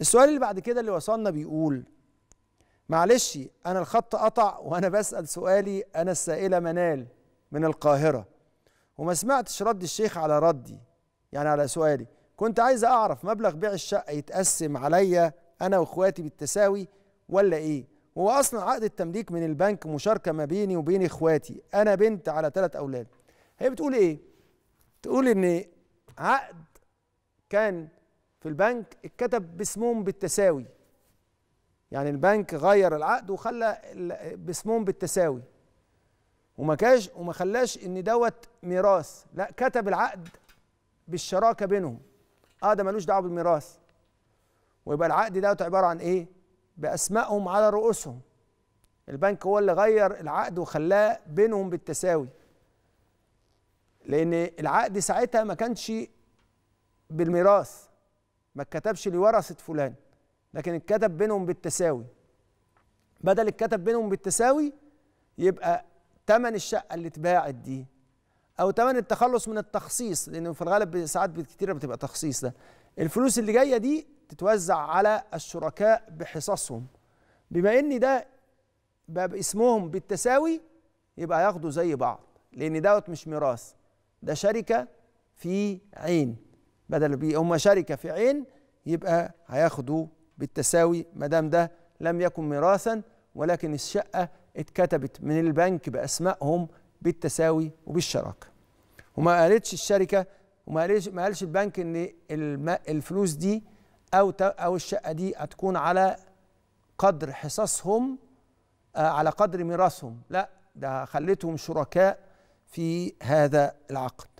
السؤال اللي بعد كده اللي وصلنا بيقول معلش انا الخط قطع وانا بسال سؤالي انا السائله منال من القاهره وما سمعتش رد الشيخ على ردي يعني على سؤالي كنت عايز اعرف مبلغ بيع الشقه يتقسم عليا انا واخواتي بالتساوي ولا ايه هو اصلا عقد التمليك من البنك مشاركه ما بيني وبين اخواتي انا بنت على ثلاث اولاد هي بتقول ايه تقول ان عقد كان في البنك اتكتب باسمهم بالتساوي يعني البنك غير العقد وخلى باسمهم بالتساوي وما كاش وما خلاش ان دوت ميراث لا كتب العقد بالشراكه بينهم اه ده ملوش دعوه بالميراث ويبقى العقد دوت عباره عن ايه باسمائهم على رؤوسهم البنك هو اللي غير العقد وخلاه بينهم بالتساوي لان العقد ساعتها ما كانش بالميراث ما اتكتبش لورثه فلان لكن اتكتب بينهم بالتساوي بدل اتكتب بينهم بالتساوي يبقى تمن الشقه اللي اتباعت دي او تمن التخلص من التخصيص لانه في الغالب ساعات كتيره بتبقى تخصيص ده الفلوس اللي جايه دي تتوزع على الشركاء بحصصهم بما ان ده بقى باسمهم بالتساوي يبقى ياخدوا زي بعض لان دوت مش ميراث ده شركه في عين بدل هم شركه في عين يبقى هياخدوا بالتساوي ما دام ده لم يكن ميراثا ولكن الشقه اتكتبت من البنك باسمائهم بالتساوي وبالشراكه وما قالتش الشركه وما قالش ما قالش البنك ان الفلوس دي او او الشقه دي هتكون على قدر حصصهم آه، على قدر ميراثهم لا ده خلتهم شركاء في هذا العقد